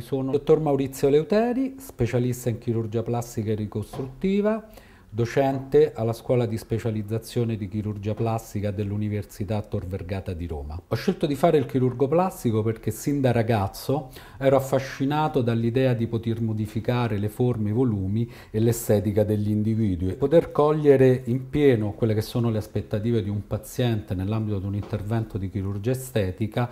Sono il dottor Maurizio Leuteri, specialista in chirurgia plastica e ricostruttiva, docente alla scuola di specializzazione di chirurgia plastica dell'Università Tor Vergata di Roma. Ho scelto di fare il chirurgo plastico perché sin da ragazzo ero affascinato dall'idea di poter modificare le forme, i volumi e l'estetica degli individui, poter cogliere in pieno quelle che sono le aspettative di un paziente nell'ambito di un intervento di chirurgia estetica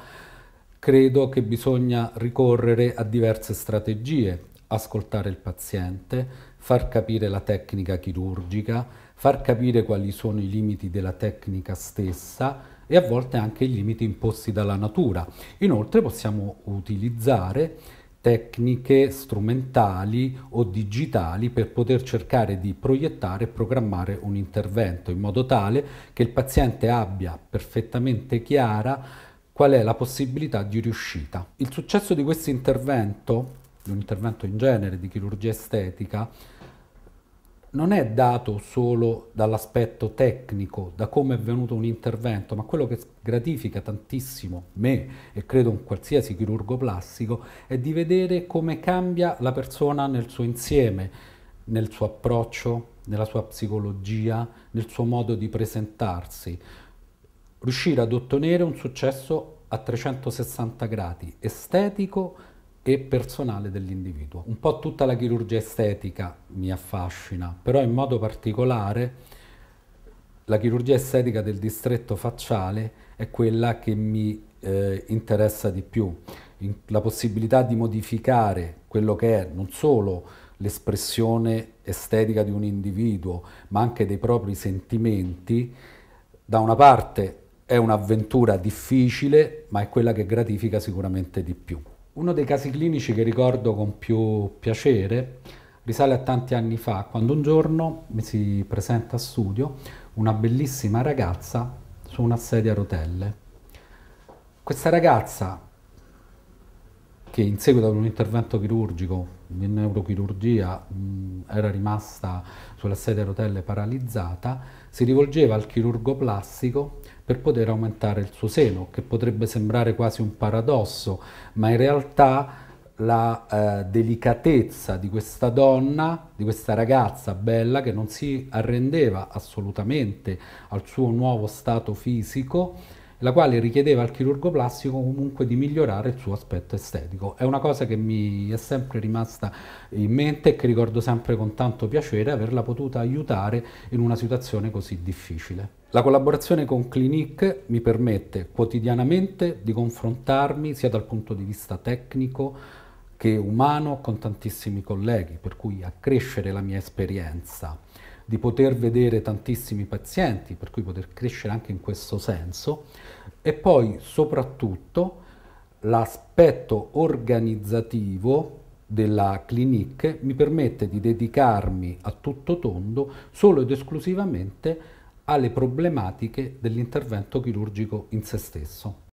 credo che bisogna ricorrere a diverse strategie, ascoltare il paziente, far capire la tecnica chirurgica, far capire quali sono i limiti della tecnica stessa e a volte anche i limiti imposti dalla natura. Inoltre possiamo utilizzare tecniche strumentali o digitali per poter cercare di proiettare e programmare un intervento in modo tale che il paziente abbia perfettamente chiara qual è la possibilità di riuscita. Il successo di questo intervento, di un intervento in genere di chirurgia estetica, non è dato solo dall'aspetto tecnico, da come è venuto un intervento, ma quello che gratifica tantissimo me e credo un qualsiasi chirurgo plastico è di vedere come cambia la persona nel suo insieme, nel suo approccio, nella sua psicologia, nel suo modo di presentarsi riuscire ad ottenere un successo a 360 gradi, estetico e personale dell'individuo. Un po' tutta la chirurgia estetica mi affascina, però in modo particolare la chirurgia estetica del distretto facciale è quella che mi eh, interessa di più, in, la possibilità di modificare quello che è non solo l'espressione estetica di un individuo, ma anche dei propri sentimenti, da una parte è un'avventura difficile, ma è quella che gratifica sicuramente di più. Uno dei casi clinici che ricordo con più piacere risale a tanti anni fa, quando un giorno mi si presenta a studio una bellissima ragazza su una sedia a rotelle. Questa ragazza che in seguito ad un intervento chirurgico in neurochirurgia mh, era rimasta sulla sedia a rotelle paralizzata, si rivolgeva al chirurgo plastico per poter aumentare il suo seno, che potrebbe sembrare quasi un paradosso, ma in realtà la eh, delicatezza di questa donna, di questa ragazza bella che non si arrendeva assolutamente al suo nuovo stato fisico, la quale richiedeva al chirurgo plastico comunque di migliorare il suo aspetto estetico. È una cosa che mi è sempre rimasta in mente e che ricordo sempre con tanto piacere averla potuta aiutare in una situazione così difficile. La collaborazione con Clinique mi permette quotidianamente di confrontarmi sia dal punto di vista tecnico che umano con tantissimi colleghi, per cui accrescere la mia esperienza di poter vedere tantissimi pazienti, per cui poter crescere anche in questo senso, e poi soprattutto l'aspetto organizzativo della clinique mi permette di dedicarmi a tutto tondo solo ed esclusivamente alle problematiche dell'intervento chirurgico in se stesso.